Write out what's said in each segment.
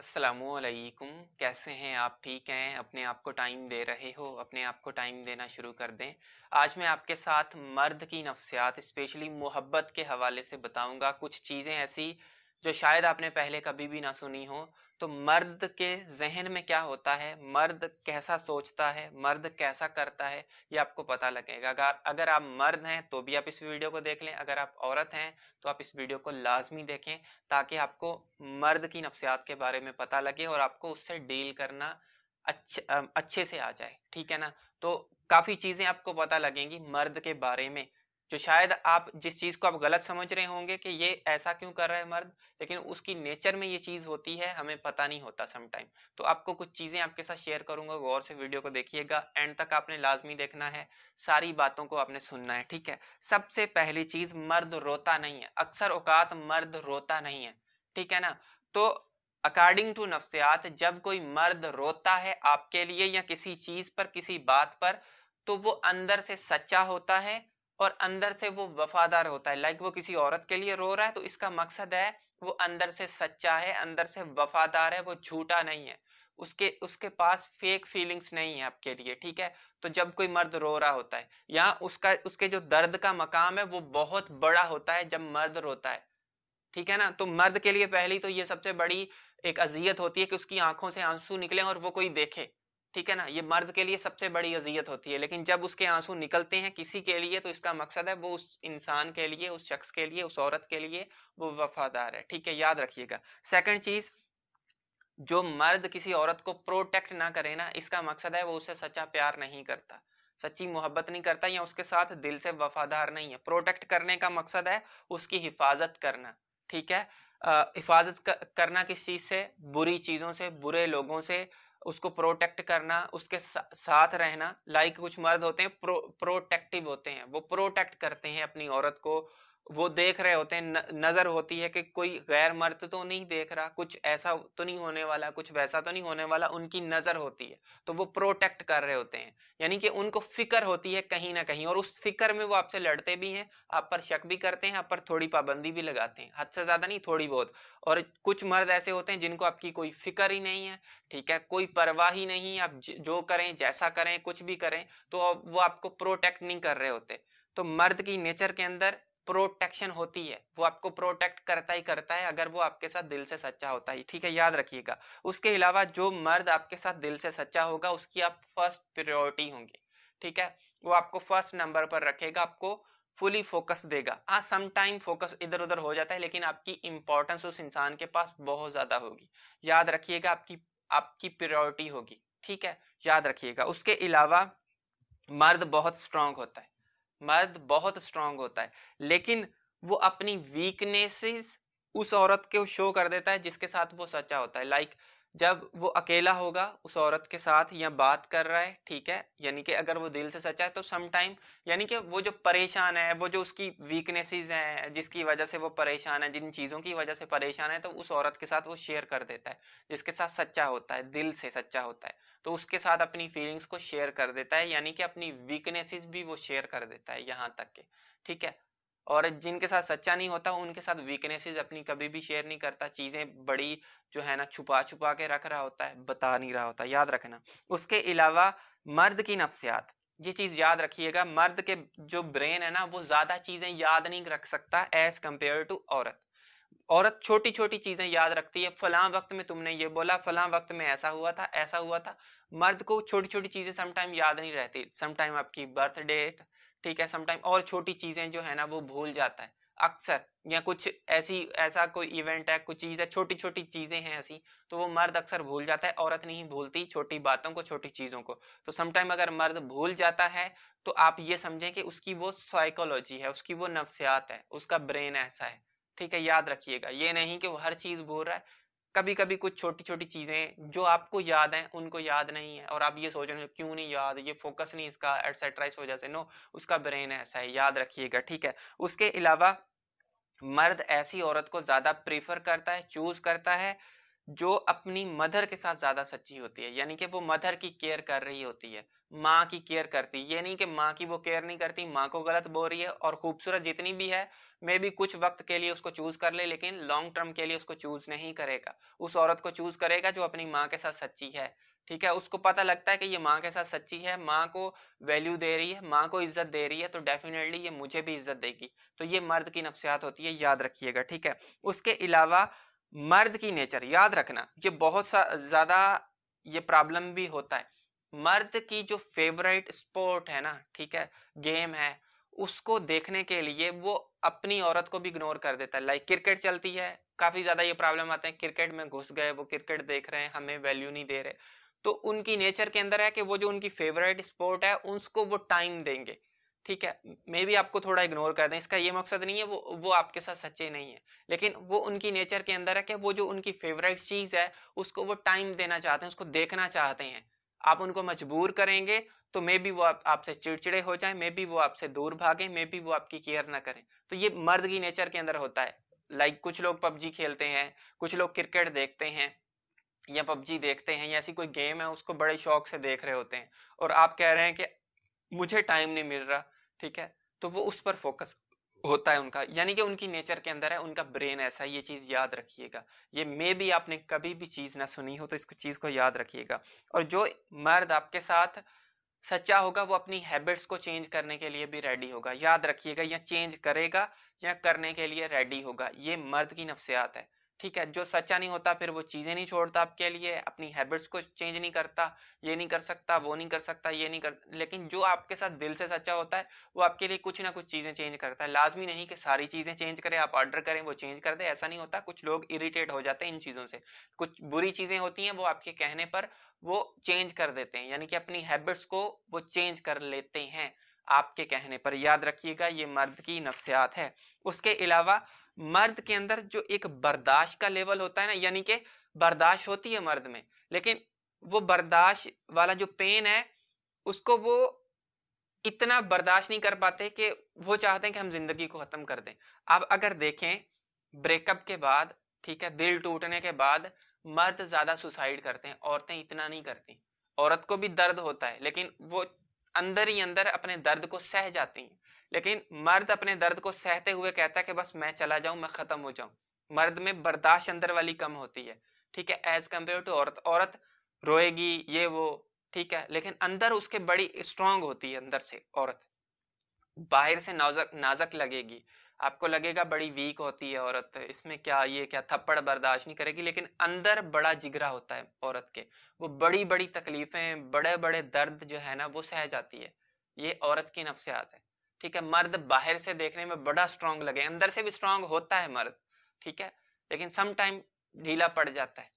असलकुम कैसे हैं आप ठीक हैं अपने आप को टाइम दे रहे हो अपने आप को टाइम देना शुरू कर दें आज मैं आपके साथ मर्द की नफ्सियात स्पेशली मोहब्बत के हवाले से बताऊंगा कुछ चीज़ें ऐसी जो शायद आपने पहले कभी भी ना सुनी हो तो मर्द के जहन में क्या होता है मर्द कैसा सोचता है मर्द कैसा करता है ये आपको पता लगेगा अगर अगर आप मर्द हैं तो भी आप इस वीडियो को देख लें अगर आप औरत हैं तो आप इस वीडियो को लाजमी देखें ताकि आपको मर्द की नफ्सियात के बारे में पता लगे और आपको उससे डील करना अच्छे अच्छे से आ जाए ठीक है ना तो काफ़ी चीज़ें आपको पता लगेंगी मर्द के बारे में जो शायद आप जिस चीज़ को आप गलत समझ रहे होंगे कि ये ऐसा क्यों कर रहा है मर्द लेकिन उसकी नेचर में ये चीज़ होती है हमें पता नहीं होता समटाइम तो आपको कुछ चीज़ें आपके साथ शेयर करूंगा गौर से वीडियो को देखिएगा एंड तक आपने लाजमी देखना है सारी बातों को आपने सुनना है ठीक है सबसे पहली चीज़ मर्द रोता नहीं है अक्सर औकात मर्द रोता नहीं है ठीक है ना तो अकॉर्डिंग टू नफ्सियात जब कोई मर्द रोता है आपके लिए या किसी चीज़ पर किसी बात पर तो वो अंदर से सच्चा होता है और अंदर से वो वफादार होता है लाइक वो किसी औरत के लिए रो रहा है तो इसका मकसद है वो अंदर से सच्चा है अंदर से वफादार है वो झूठा नहीं है उसके उसके पास फेक फीलिंग्स नहीं है आपके लिए ठीक है तो जब कोई मर्द रो रहा होता है या उसका उसके जो दर्द का मकाम है वो बहुत बड़ा होता है जब मर्द रोता है ठीक है ना तो मर्द के लिए पहली तो ये सबसे बड़ी एक अजियत होती है कि उसकी आंखों से आंसू निकले और वो कोई देखे ठीक है ना ये मर्द के लिए सबसे बड़ी अजियत होती है लेकिन जब उसके आंसू निकलते हैं किसी के लिए तो इसका मकसद है वो उस इंसान के लिए उस शख्स के लिए उस औरत के लिए वो वफादार है ठीक है याद रखिएगा सेकंड चीज जो मर्द किसी औरत को प्रोटेक्ट ना करे ना इसका मकसद है वो उसे सच्चा प्यार नहीं करता सच्ची मोहब्बत नहीं करता या उसके साथ दिल से वफादार नहीं है प्रोटेक्ट करने का मकसद है उसकी हिफाजत करना ठीक है हिफाजत करना किस चीज से बुरी चीजों से बुरे लोगों से उसको प्रोटेक्ट करना उसके साथ रहना लाइक कुछ मर्द होते हैं प्रो प्रोटेक्टिव होते हैं वो प्रोटेक्ट करते हैं अपनी औरत को वो देख रहे होते हैं नजर होती है कि कोई गैर मर्द तो नहीं देख रहा कुछ ऐसा तो नहीं होने वाला कुछ वैसा तो नहीं होने वाला उनकी नजर होती है तो वो प्रोटेक्ट कर रहे होते हैं यानी कि उनको फिक्र होती है कहीं ना कहीं और उस फिक्र में वो आपसे लड़ते भी हैं आप पर शक भी करते हैं आप पर थोड़ी पाबंदी भी लगाते हैं हद से ज्यादा नहीं थोड़ी बहुत और कुछ मर्द ऐसे होते हैं जिनको आपकी कोई फिक्र ही नहीं है ठीक है कोई परवाह ही नहीं आप जो करें जैसा करें कुछ भी करें तो वो आपको प्रोटेक्ट नहीं कर रहे होते तो मर्द की नेचर के अंदर प्रोटेक्शन होती है वो आपको प्रोटेक्ट करता ही करता है अगर वो आपके साथ दिल से सच्चा होता है ठीक है याद रखिएगा उसके अलावा जो मर्द आपके साथ दिल से सच्चा होगा उसकी आप फर्स्ट प्रियोरिटी होंगे ठीक है वो आपको फर्स्ट नंबर पर रखेगा आपको फुली फोकस देगा हाँ समटाइम फोकस इधर उधर हो जाता है लेकिन आपकी इंपॉर्टेंस उस इंसान के पास बहुत ज़्यादा होगी याद रखिएगा आपकी आपकी प्रियोरिटी होगी ठीक है याद रखिएगा उसके अलावा मर्द बहुत स्ट्रांग होता है मर्द बहुत स्ट्रांग होता है लेकिन वो अपनी वीकनेसेस उस औरत को शो कर देता है जिसके साथ वो सच्चा होता है लाइक like, जब वो अकेला होगा उस औरत के साथ या बात कर रहा है ठीक है यानी कि अगर वो दिल से सच्चा है तो समटाइम यानी कि वो जो परेशान है वो जो उसकी वीकनेसेस हैं जिसकी वजह से वो परेशान है जिन चीज़ों की वजह से परेशान है तो उस औरत के साथ वो शेयर कर देता है जिसके साथ सच्चा होता है दिल से सच्चा होता है तो उसके साथ अपनी फीलिंग्स को शेयर कर देता है यानी कि अपनी वीकनेसेस भी वो शेयर कर देता है यहाँ तक के ठीक है और जिनके साथ सच्चा नहीं होता उनके साथ वीकनेसेस अपनी कभी भी शेयर नहीं करता चीज़ें बड़ी जो है ना छुपा छुपा के रख रहा होता है बता नहीं रहा होता याद रखना उसके अलावा मर्द की नफसियात ये चीज़ याद रखिएगा मर्द के जो ब्रेन है ना वो ज़्यादा चीज़ें याद नहीं रख सकता एज कम्पेयर टू औरत औरत छोटी छोटी चीजें याद रखती है फलां वक्त में तुमने ये बोला फलां वक्त में ऐसा हुआ था ऐसा हुआ था मर्द को छोटी छोटी चीजें समटाइम याद नहीं रहती समटाइम आपकी बर्थ डेट ठीक है समटाइम और छोटी चीजें जो है ना वो भूल जाता है अक्सर या कुछ ऐसी ऐसा कोई इवेंट है कुछ चीज़ है छोटी छोटी चीज़ें हैं ऐसी तो वो मर्द अक्सर भूल जाता है औरत नहीं भूलती छोटी बातों को छोटी चीज़ों को तो समटाइम अगर मर्द भूल जाता है तो आप ये समझें कि उसकी वो साइकोलॉजी है उसकी वो नफ्सियात है उसका ब्रेन ऐसा है ठीक है याद रखिएगा ये नहीं कि वो हर चीज बोल रहा है कभी कभी कुछ छोटी छोटी चीजें जो आपको याद हैं उनको याद नहीं है और आप ये सोच रहे हो क्यों नहीं याद ये फोकस नहीं इसका एटसेट्रा इस वजह से नो उसका ब्रेन ऐसा है याद रखिएगा ठीक है उसके अलावा मर्द ऐसी औरत को ज्यादा प्रेफर करता है चूज करता है जो अपनी मदर के साथ ज्यादा सच्ची होती है यानी कि वो मदर की केयर कर रही होती है माँ की केयर करती है ये नहीं कि माँ की वो केयर नहीं करती माँ को गलत बोल रही है और खूबसूरत जितनी भी है मे भी कुछ वक्त के लिए उसको चूज कर ले लेकिन लॉन्ग टर्म के लिए उसको चूज नहीं करेगा उस औरत को चूज करेगा जो अपनी माँ के साथ सच्ची है ठीक है उसको पता लगता है कि ये माँ के साथ सच्ची है माँ को वैल्यू दे रही है माँ को इज्जत दे रही है तो डेफिनेटली ये मुझे भी इज्जत देगी तो ये मर्द की नफसियात होती है याद रखिएगा ठीक है उसके अलावा मर्द की नेचर याद रखना ये बहुत सा ज्यादा ये प्रॉब्लम भी होता है मर्द की जो फेवरेट स्पोर्ट है ना ठीक है गेम है उसको देखने के लिए वो अपनी औरत को भी इग्नोर कर देता है लाइक क्रिकेट चलती है काफी ज्यादा ये प्रॉब्लम आते हैं क्रिकेट में घुस गए वो क्रिकेट देख रहे हैं हमें वैल्यू नहीं दे रहे तो उनकी नेचर के अंदर है कि वो जो उनकी फेवरेट स्पोर्ट है उसको वो टाइम देंगे ठीक है मे भी आपको थोड़ा इग्नोर कर दें इसका ये मकसद नहीं है वो वो आपके साथ सच्चे नहीं है लेकिन वो उनकी नेचर के अंदर है कि वो जो उनकी फेवरेट चीज़ है उसको वो टाइम देना चाहते हैं उसको देखना चाहते हैं आप उनको मजबूर करेंगे तो मे भी वो आप, आपसे चिड़चिड़े हो जाए मे भी वो आपसे दूर भागें मे भी वो आपकी केयर ना करें तो ये मर्द की नेचर के अंदर होता है लाइक like, कुछ लोग पबजी खेलते हैं कुछ लोग क्रिकेट देखते हैं या पबजी देखते हैं या ऐसी कोई गेम है उसको बड़े शौक से देख रहे होते हैं और आप कह रहे हैं कि मुझे टाइम नहीं मिल रहा ठीक है तो वो उस पर फोकस होता है उनका यानी कि उनकी नेचर के अंदर है उनका ब्रेन ऐसा है ये चीज़ याद रखिएगा ये मे भी आपने कभी भी चीज़ ना सुनी हो तो इसको चीज़ को याद रखिएगा और जो मर्द आपके साथ सच्चा होगा वो अपनी हैबिट्स को चेंज करने के लिए भी रेडी होगा याद रखिएगा या चेंज करेगा या करने के लिए रेडी होगा ये मर्द की नफसियात है ठीक है जो सच्चा नहीं होता फिर वो चीज़ें नहीं छोड़ता आपके लिए अपनी हैबिट्स को चेंज नहीं करता ये नहीं कर सकता वो नहीं कर सकता ये नहीं कर लेकिन जो आपके साथ दिल से सच्चा होता है वो आपके लिए कुछ ना कुछ चीज़ें चेंज करता है लाजमी नहीं कि सारी चीज़ें चेंज करें आप ऑर्डर करें वो चेंज कर दे ऐसा नहीं होता कुछ लोग इरीटेट हो जाते हैं इन चीज़ों से कुछ बुरी चीज़ें होती हैं वो आपके कहने पर वो चेंज कर देते हैं यानी कि अपनी हैबिट्स को वो चेंज कर लेते हैं आपके कहने पर याद रखिएगा ये मर्द की नफ्सियात है उसके अलावा मर्द के अंदर जो एक बर्दाश्त का लेवल होता है ना यानी कि बर्दाश्त होती है मर्द में लेकिन वो बर्दाश्त वाला जो पेन है उसको वो इतना बर्दाश्त नहीं कर पाते कि वो चाहते हैं कि हम जिंदगी को खत्म कर दें अब अगर देखें ब्रेकअप के बाद ठीक है दिल टूटने के बाद मर्द ज्यादा सुसाइड करते हैं औरतें इतना नहीं करती औरत को भी दर्द होता है लेकिन वो अंदर ही अंदर अपने दर्द को सह जाती हैं लेकिन मर्द अपने दर्द को सहते हुए कहता है कि बस मैं चला जाऊं मैं खत्म हो जाऊं मर्द में बर्दाश्त अंदर वाली कम होती है ठीक है एज कम्पेयर टू औरत औरत रोएगी ये वो ठीक है लेकिन अंदर उसके बड़ी स्ट्रांग होती है अंदर से औरत बाहर से नाजक नाजक लगेगी आपको लगेगा बड़ी वीक होती है औरत इसमें क्या ये क्या थप्पड़ बर्दाश्त नहीं करेगी लेकिन अंदर बड़ा जिगरा होता है औरत के वो बड़ी बड़ी तकलीफें बड़े बड़े दर्द जो है ना वो सह जाती है ये औरत की नफ्सियात है ठीक है मर्द बाहर से देखने में बड़ा स्ट्रांग लगे अंदर से भी स्ट्रांग होता है मर्द ठीक है लेकिन समटाइम ढीला पड़ जाता है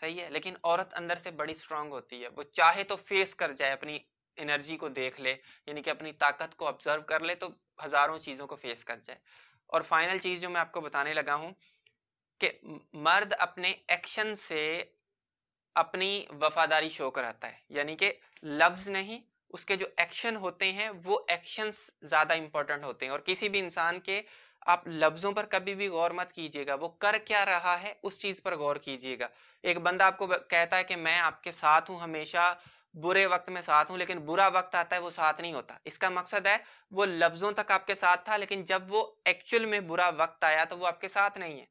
सही है लेकिन औरत अंदर से बड़ी स्ट्रांग होती है वो चाहे तो फेस कर जाए अपनी एनर्जी को देख ले यानी कि अपनी ताकत को ऑब्जर्व कर ले तो हजारों चीज़ों को फेस कर जाए और फाइनल चीज़ जो मैं आपको बताने लगा हूं कि मर्द अपने एक्शन से अपनी वफादारी शो कराता है यानी कि लफ्ज़ नहीं उसके जो एक्शन होते हैं वो एक्शंस ज़्यादा इंपॉर्टेंट होते हैं और किसी भी इंसान के आप लफ्ज़ों पर कभी भी गौर मत कीजिएगा वो कर क्या रहा है उस चीज़ पर गौर कीजिएगा एक बंदा आपको कहता है कि मैं आपके साथ हूँ हमेशा बुरे वक्त में साथ हूँ लेकिन बुरा वक्त आता है वो साथ नहीं होता इसका मकसद है वो लफ्ज़ों तक आपके साथ था लेकिन जब वो एक्चुअल में बुरा वक्त आया तो वो आपके साथ नहीं है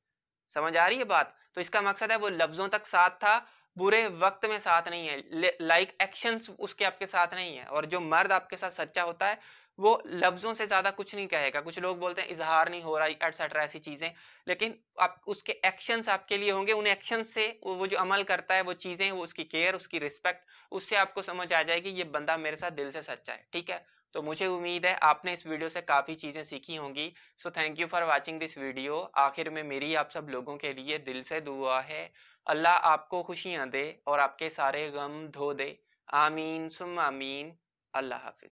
समझ आ रही है बात तो इसका मकसद है वो लफ्ज़ों तक साथ था बुरे वक्त में साथ नहीं है लाइक एक्शंस उसके आपके साथ नहीं है और जो मर्द आपके साथ सच्चा होता है वो लफ्जों से ज्यादा कुछ नहीं कहेगा कुछ लोग बोलते हैं इजहार नहीं हो रहा एटसेट्रा ऐसी चीजें लेकिन आप उसके एक्शंस आपके लिए होंगे उन एक्शन से वो जो अमल करता है वो चीजें वो उसकी केयर उसकी रिस्पेक्ट उससे आपको समझ आ जाएगी ये बंदा मेरे साथ दिल से सच्चा है ठीक है तो मुझे उम्मीद है आपने इस वीडियो से काफ़ी चीज़ें सीखी होंगी so thank you for watching this video आखिर में मेरी आप सब लोगों के लिए दिल से दुआ है अल्लाह आपको खुशियाँ दे और आपके सारे गम धो दे आमीन सुम आमीन अल्लाह हाफिज